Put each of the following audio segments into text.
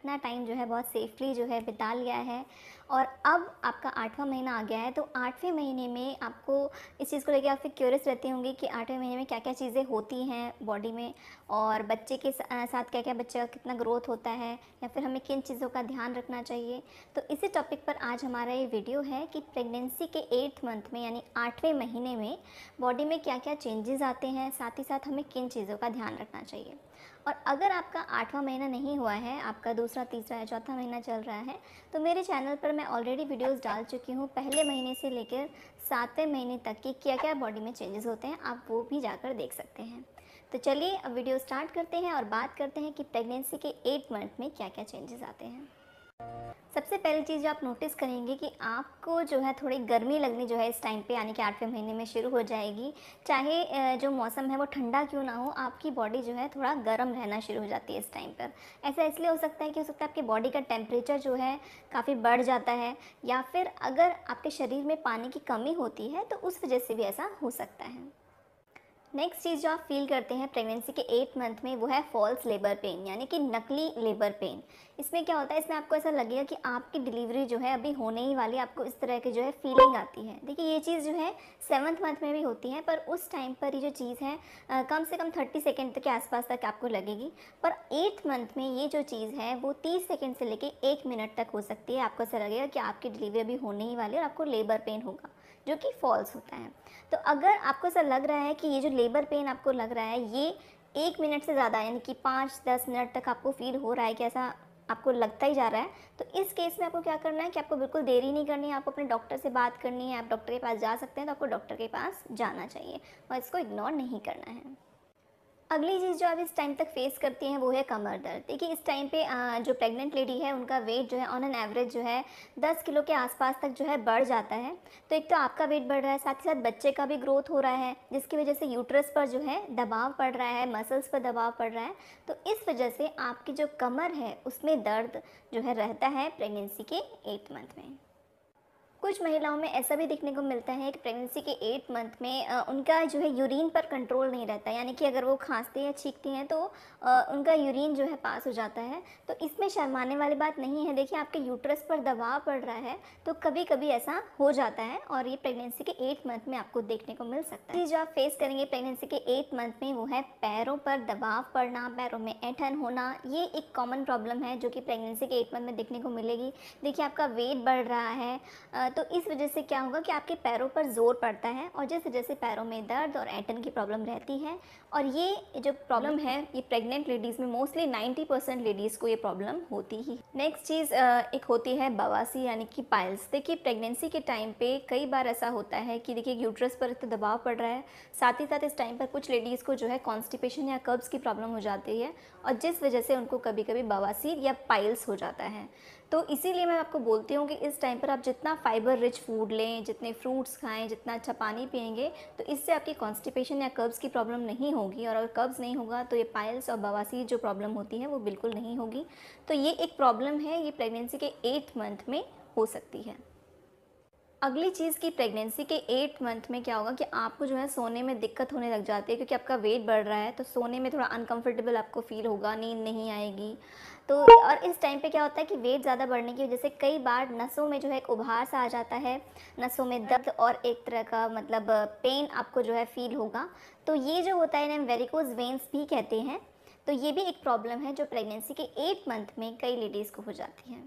इतना टाइम जो है बहुत सेफली जो है बिता लिया है और अब आपका आठवां महीना आ गया है तो आठवें महीने में आपको इस चीज़ को लेकर आप फिर क्यूरियस रहते होंगे कि आठवें महीने में क्या क्या चीज़ें होती हैं बॉडी में और बच्चे के साथ क्या क्या बच्चे का कितना ग्रोथ होता है या फिर हमें किन चीज़ों का ध्यान रखना चाहिए तो इसी टॉपिक पर आज हमारा ये वीडियो है कि प्रेगनेंसी के एट्थ मंथ में यानी आठवें महीने में बॉडी में क्या क्या चेंजेस आते हैं साथ ही साथ हमें किन चीज़ों का ध्यान रखना चाहिए और अगर आपका आठवां महीना नहीं हुआ है आपका दूसरा तीसरा या चौथा महीना चल रहा है तो मेरे चैनल पर मैं ऑलरेडी वीडियोस डाल चुकी हूँ पहले महीने से लेकर सातवें महीने तक की क्या क्या बॉडी में चेंजेस होते हैं आप वो भी जाकर देख सकते हैं तो चलिए अब वीडियो स्टार्ट करते हैं और बात करते हैं कि प्रेगनेंसी के एट मंथ में क्या क्या चेंजेस आते हैं सबसे पहली चीज़ जो आप नोटिस करेंगे कि आपको जो है थोड़ी गर्मी लगनी जो है इस टाइम पे यानी कि आठवें महीने में शुरू हो जाएगी चाहे जो मौसम है वो ठंडा क्यों ना हो आपकी बॉडी जो है थोड़ा गर्म रहना शुरू हो जाती है इस टाइम पर ऐसा इसलिए हो सकता है कि हो सकता है आपकी बॉडी का टेम्परेचर जो है काफ़ी बढ़ जाता है या फिर अगर आपके शरीर में पानी की कमी होती है तो उस वजह से भी ऐसा हो सकता है नेक्स्ट चीज़ जो आप फील करते हैं प्रेगनेंसी के एट मंथ में वो है फॉल्स लेबर पेन यानी कि नकली लेबर पेन इसमें क्या होता है इसमें आपको ऐसा लगेगा कि आपकी डिलीवरी जो है अभी होने ही वाली आपको इस तरह की जो है फीलिंग आती है देखिए ये चीज़ जो है सेवन्थ मंथ में भी होती है पर उस टाइम पर ये जो चीज़ है आ, कम से कम थर्टी सेकेंड के आसपास तक आपको लगेगी पर एट मंथ में ये जो चीज़ है वो तीस सेकेंड से लेकर एक मिनट तक हो सकती है आपको ऐसा लगेगा कि आपकी डिलीवरी अभी होने ही वाली और आपको लेबर पेन होगा जो कि फॉल्स होता है तो अगर आपको ऐसा लग रहा है कि ये जो लेबर पेन आपको लग रहा है ये एक मिनट से ज़्यादा यानी कि पाँच दस मिनट तक आपको फील हो रहा है कि ऐसा आपको लगता ही जा रहा है तो इस केस में आपको क्या करना है कि आपको बिल्कुल देरी नहीं करनी है आपको अपने डॉक्टर से बात करनी है आप डॉक्टर के पास जा सकते हैं तो आपको डॉक्टर के पास जाना चाहिए और इसको इग्नोर नहीं करना है अगली चीज़ जो आप इस टाइम तक फेस करती हैं वो है कमर दर्द देखिए इस टाइम पे जो प्रेग्नेंट लेडी है उनका वेट जो है ऑन एन एवरेज जो है 10 किलो के आसपास तक जो है बढ़ जाता है तो एक तो आपका वेट बढ़ रहा है साथ ही साथ बच्चे का भी ग्रोथ हो रहा है जिसकी वजह से यूट्रस पर जो है दबाव पड़ रहा है मसल्स पर दबाव पड़ रहा है तो इस वजह से आपकी जो कमर है उसमें दर्द जो है रहता है प्रेगनेंसी के एट मंथ में कुछ महिलाओं में ऐसा भी देखने को मिलता है कि प्रेगनेंसी के एट मंथ में उनका जो है यूरिन पर कंट्रोल नहीं रहता यानी कि अगर वो खांसते हैं छींकती हैं तो उनका यूरिन जो है पास हो जाता है तो इसमें शर्माने वाली बात नहीं है देखिए आपके यूट्रस पर दबाव पड़ रहा है तो कभी कभी ऐसा हो जाता है और ये प्रेगनेंसी के एट मंथ में आपको देखने को मिल सकता है जो आप फेस करेंगे प्रेगनेंसी के एट मंथ में वो है पैरों पर दबाव पड़ना पैरों में ऐठन होना ये एक कॉमन प्रॉब्लम है जो कि प्रेगनेंसी के एट मंथ में देखने को मिलेगी देखिए आपका वेट बढ़ रहा है तो इस वजह से क्या होगा कि आपके पैरों पर जोर पड़ता है और जिस वजह से पैरों में दर्द और एटन की प्रॉब्लम रहती है और ये जो प्रॉब्लम है ये प्रेग्नेंट लेडीज़ में मोस्टली 90 परसेंट लेडीज़ को ये प्रॉब्लम होती ही नेक्स्ट चीज़ एक होती है बवासी यानी कि पाइल्स देखिए प्रेगनेंसी के टाइम पे कई बार ऐसा होता है कि देखिए यूट्रस पर इतना दबाव पड़ रहा है साथ ही साथ इस टाइम पर कुछ लेडीज़ को जो है कॉन्स्टिपेशन या कब्ज़ की प्रॉब्लम हो जाती है और जिस वजह से उनको कभी कभी बवासीर या पाइल्स हो जाता है तो इसीलिए मैं आपको बोलती हूँ कि इस टाइम पर आप जितना फाइबर रिच फूड लें जितने फ्रूट्स खाएं जितना अच्छा पानी पियेंगे तो इससे आपकी कॉन्स्टिपेशन या कब्ज़ की प्रॉब्लम नहीं होगी और अगर कब्ज़ नहीं होगा तो ये पाइल्स और बवासीर जो प्रॉब्लम होती है वो बिल्कुल नहीं होगी तो ये एक प्रॉब्लम है ये प्रेगनेंसी के एट्थ मंथ में हो सकती है अगली चीज़ की प्रेगनेंसी के एट मंथ में क्या होगा कि आपको जो है सोने में दिक्कत होने लग जाती है क्योंकि आपका वेट बढ़ रहा है तो सोने में थोड़ा अनकंफर्टेबल आपको फील होगा नींद नहीं आएगी तो और इस टाइम पे क्या होता है कि वेट ज़्यादा बढ़ने की वजह से कई बार नसों में जो है उभार सा आ जाता है नसों में दर्द और एक तरह का मतलब पेन आपको जो है फील होगा तो ये जो होता है इन्हें वेरिकोज वेंस भी कहते हैं तो ये भी एक प्रॉब्लम है जो प्रेगनेंसी के एट मंथ में कई लेडीज़ को हो जाती है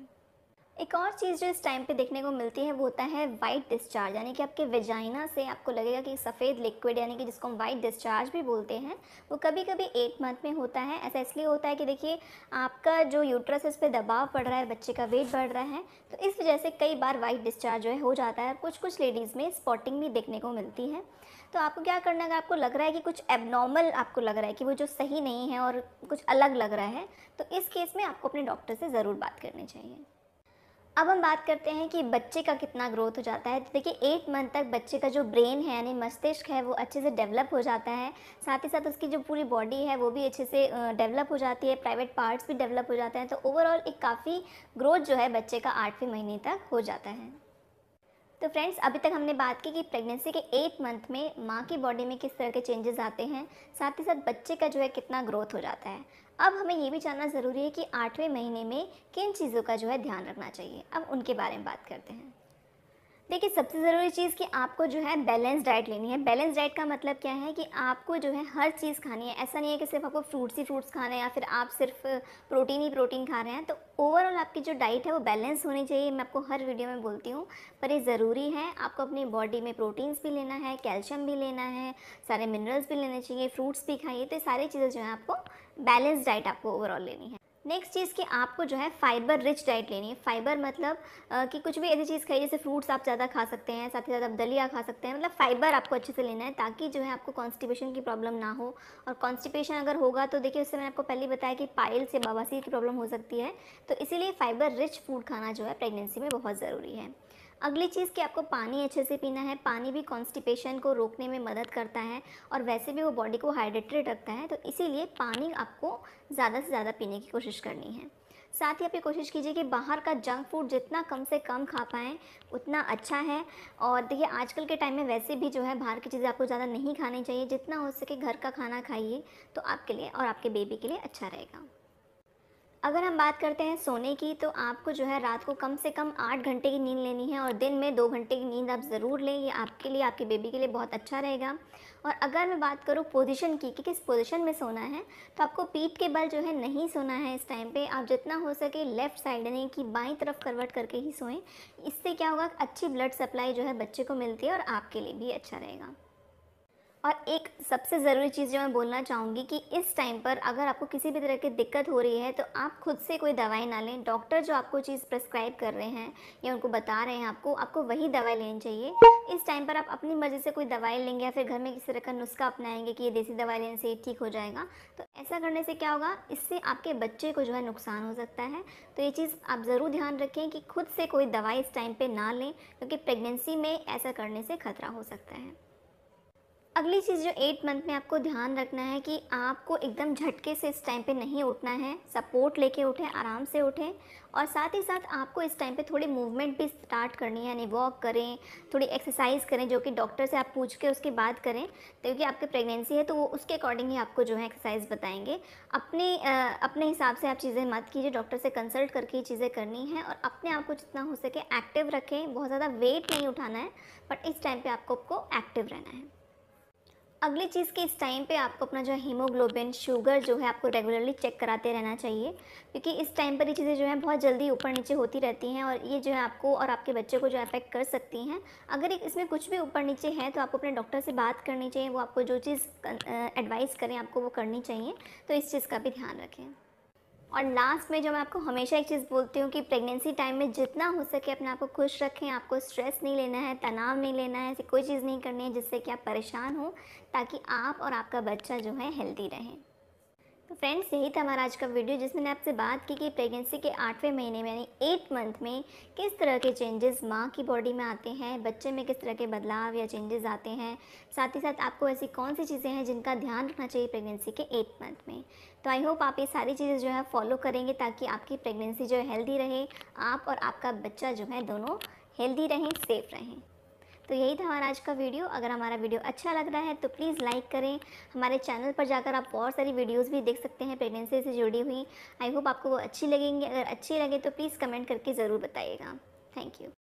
एक और चीज़ जो इस टाइम पे देखने को मिलती है वो होता है वाइट डिस्चार्ज यानी कि आपके वेजाइना से आपको लगेगा कि सफ़ेद लिक्विड यानी कि जिसको हम वाइट डिस्चार्ज भी बोलते हैं वो कभी कभी एट मंथ में होता है ऐसा इसलिए होता है कि देखिए आपका जो यूट्रस इस पर दबाव पड़ रहा है बच्चे का वेट बढ़ रहा है तो इस वजह से कई बार वाइट डिस्चार्ज जो है हो जाता है कुछ कुछ लेडीज़ में स्पॉटिंग भी देखने को मिलती है तो आपको क्या करना है आपको लग रहा है कि कुछ एबनॉर्मल आपको लग रहा है कि वो जो सही नहीं है और कुछ अलग लग रहा है तो इस केस में आपको अपने डॉक्टर से ज़रूर बात करनी चाहिए अब हम बात करते हैं कि बच्चे का कितना ग्रोथ हो जाता है देखिए एट मंथ तक बच्चे का जो ब्रेन है यानी मस्तिष्क है वो अच्छे से डेवलप हो जाता है साथ ही साथ उसकी जो पूरी बॉडी है वो भी अच्छे से डेवलप हो जाती है प्राइवेट पार्ट्स भी डेवलप हो जाते हैं तो ओवरऑल एक काफ़ी ग्रोथ जो है बच्चे का आठवें महीने तक हो जाता है तो फ्रेंड्स अभी तक हमने बात की कि प्रेगनेंसी के एट मंथ में माँ की बॉडी में किस तरह के चेंजेस आते हैं साथ ही साथ बच्चे का जो है कितना ग्रोथ हो जाता है अब हमें ये भी जानना ज़रूरी है कि आठवें महीने में किन चीज़ों का जो है ध्यान रखना चाहिए अब उनके बारे में बात करते हैं देखिए सबसे ज़रूरी चीज़ कि आपको जो है बैलेंस डाइट लेनी है बैलेंस डाइट का मतलब क्या है कि आपको जो है हर चीज़ खानी है ऐसा नहीं है कि सिर्फ आपको फ्रूट्स ही फ्रूट्स खाने हैं या फिर आप सिर्फ प्रोटीन ही प्रोटीन खा रहे हैं तो ओवरऑल आपकी जो डाइट है वो बैलेंस होनी चाहिए मैं आपको हर वीडियो में बोलती हूँ पर ये ज़रूरी है आपको अपनी बॉडी में प्रोटीन्स भी लेना है कैल्शियम भी लेना है सारे मिनरल्स भी लेने चाहिए फ्रूट्स भी खाइए तो ये सारी चीज़ें जो है आपको बैलेंस डाइट आपको ओवरऑल लेनी है नेक्स्ट चीज़ कि आपको जो है फाइबर रिच डाइट लेनी है फाइबर मतलब आ, कि कुछ भी ऐसी चीज़ खाइए जैसे फ्रूट्स आप ज़्यादा खा सकते हैं साथ ही साथ आप दलिया खा सकते हैं मतलब फाइबर आपको अच्छे से लेना है ताकि जो है आपको कॉन्स्टिपेशन की प्रॉब्लम ना हो और कॉन्स्टिपेशन अगर होगा तो देखिए उससे मैंने आपको पहले बताया कि पायल से बाबासी की प्रॉब्लम हो सकती है तो इसीलिए फाइबर रिच फूड खाना जो है प्रेगनेंसी में बहुत ज़रूरी है अगली चीज़ कि आपको पानी अच्छे से पीना है पानी भी कॉन्स्टिपेशन को रोकने में मदद करता है और वैसे भी वो बॉडी को हाइड्रेटेड रखता है तो इसीलिए पानी आपको ज़्यादा से ज़्यादा पीने की कोशिश करनी है साथ ही आप ये कोशिश कीजिए कि बाहर का जंक फूड जितना कम से कम खा पाएँ उतना अच्छा है और देखिए आजकल के टाइम में वैसे भी जो है बाहर की चीज़ें आपको ज़्यादा नहीं खानी चाहिए जितना हो सके घर का खाना खाइए तो आपके लिए और आपके बेबी के लिए अच्छा रहेगा अगर हम बात करते हैं सोने की तो आपको जो है रात को कम से कम आठ घंटे की नींद लेनी है और दिन में दो घंटे की नींद आप ज़रूर लें ये आपके लिए आपके बेबी के लिए बहुत अच्छा रहेगा और अगर मैं बात करूँ पोजीशन की कि किस पोजीशन में सोना है तो आपको पीठ के बल जो है नहीं सोना है इस टाइम पे आप जितना हो सके लेफ़्ट साइड यानी कि बाई तरफ करवट करके ही सोएं इससे क्या होगा अच्छी ब्लड सप्लाई जो है बच्चे को मिलती है और आपके लिए भी अच्छा रहेगा और एक सबसे ज़रूरी चीज़ जो मैं बोलना चाहूँगी कि इस टाइम पर अगर आपको किसी भी तरह की दिक्कत हो रही है तो आप खुद से कोई दवाई ना लें डॉक्टर जो आपको चीज़ प्रेस्क्राइब कर रहे हैं या उनको बता रहे हैं आपको आपको वही दवाई लेनी चाहिए इस टाइम पर आप अपनी मर्ज़ी से कोई दवाई लेंगे या फिर घर में किसी तरह का नुस्खा अपनाएंगे कि ये देसी दवाई लेने से ये ठीक हो जाएगा तो ऐसा करने से क्या होगा इससे आपके बच्चे को जो है नुकसान हो सकता है तो ये चीज़ आप ज़रूर ध्यान रखें कि खुद से कोई दवाई इस टाइम पर ना लें क्योंकि प्रेगनेंसी में ऐसा करने से खतरा हो सकता है अगली चीज़ जो एट मंथ में आपको ध्यान रखना है कि आपको एकदम झटके से इस टाइम पे नहीं उठना है सपोर्ट लेके उठें आराम से उठें और साथ ही साथ आपको इस टाइम पे थोड़ी मूवमेंट भी स्टार्ट करनी है यानी वॉक करें थोड़ी एक्सरसाइज करें जो कि डॉक्टर से आप पूछ के उसके बाद करें क्योंकि आपकी प्रेगनेंसी है तो वो उसके अकॉर्डिंग ही आपको जो है एक्सरसाइज बताएंगे अपने आ, अपने हिसाब से आप चीज़ें मत कीजिए डॉक्टर से कंसल्ट करके ये चीज़ें करनी है और अपने आप को जितना हो सके एक्टिव रखें बहुत ज़्यादा वेट नहीं उठाना है बट इस टाइम पर आपको आपको एक्टिव रहना है अगली चीज़ के इस टाइम पे आपको अपना जो हीमोग्लोबिन शुगर जो है आपको रेगुलरली चेक कराते रहना चाहिए क्योंकि इस टाइम पर ये चीज़ें जो है बहुत जल्दी ऊपर नीचे होती रहती हैं और ये जो है आपको और आपके बच्चे को जो अफेक्ट कर सकती हैं अगर इसमें कुछ भी ऊपर नीचे है तो आपको अपने डॉक्टर से बात करनी चाहिए वो आपको जो चीज़ एडवाइस करें आपको वो करनी चाहिए तो इस चीज़ का भी ध्यान रखें और लास्ट में जो मैं आपको हमेशा एक चीज़ बोलती हूँ कि प्रेगनेंसी टाइम में जितना हो सके अपने आप को खुश रखें आपको स्ट्रेस नहीं लेना है तनाव नहीं लेना है ऐसी कोई चीज़ नहीं करनी है जिससे कि आप परेशान हो ताकि आप और आपका बच्चा जो है हेल्दी रहें तो फ्रेंड्स यही था हमारा आज का वीडियो जिसमें मैंने आपसे बात की कि प्रेगनेंसी के आठवें महीने में यानी एट मंथ में किस तरह के चेंजेस माँ की बॉडी में आते हैं बच्चे में किस तरह के बदलाव या चेंजेस आते हैं साथ ही साथ आपको ऐसी कौन सी चीज़ें हैं जिनका ध्यान रखना चाहिए प्रेगनेंसी के एट मंथ में तो आई होप आप ये सारी चीज़ें जो है फॉलो करेंगे ताकि आपकी प्रेगनेंसी जो है हेल्दी रहे आप और आपका बच्चा जो है दोनों हेल्दी रहें सेफ रहें तो यही था हमारा आज का वीडियो अगर हमारा वीडियो अच्छा लग रहा है तो प्लीज़ लाइक करें हमारे चैनल पर जाकर आप और सारी वीडियोज़ भी देख सकते हैं प्रेगनेंसी से जुड़ी हुई आई होप आपको वो अच्छी लगेंगी अगर अच्छी लगे तो प्लीज़ कमेंट करके ज़रूर बताइएगा थैंक यू